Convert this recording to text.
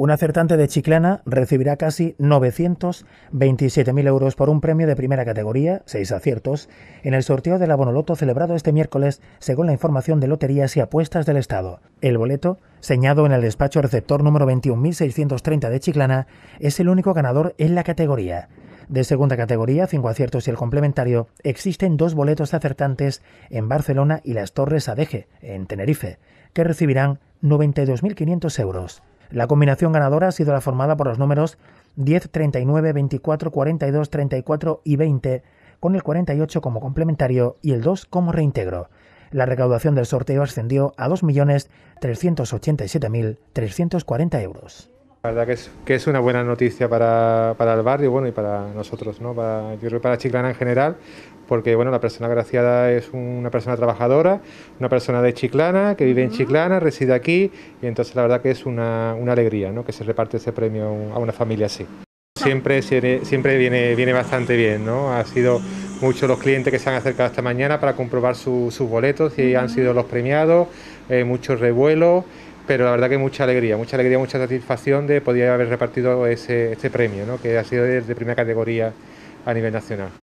Un acertante de Chiclana recibirá casi 927.000 euros por un premio de primera categoría, seis aciertos, en el sorteo del Abonoloto celebrado este miércoles, según la información de Loterías y Apuestas del Estado. El boleto, señado en el despacho receptor número 21.630 de Chiclana, es el único ganador en la categoría. De segunda categoría, cinco aciertos y el complementario, existen dos boletos acertantes en Barcelona y las Torres Adeje, en Tenerife, que recibirán 92.500 euros. La combinación ganadora ha sido la formada por los números 10, 39, 24, 42, 34 y 20, con el 48 como complementario y el 2 como reintegro. La recaudación del sorteo ascendió a 2.387.340 euros. La verdad que es, que es una buena noticia para, el barrio bueno, y para nosotros, ¿no? Para, yo creo para Chiclana en general, porque bueno, la persona agraciada es una persona trabajadora, una persona de Chiclana, que vive en Chiclana, reside aquí, y entonces la verdad que es una, alegría que se reparte ese premio a una familia así. Siempre, siempre viene, viene bastante bien, ¿no? Ha sido muchos los clientes que se han acercado esta mañana para comprobar sus boletos y han sido los premiados, eh, muchos revuelos pero la verdad que mucha alegría, mucha alegría, mucha satisfacción de poder haber repartido ese, este premio, que ha sido de primera categoría a nivel nacional.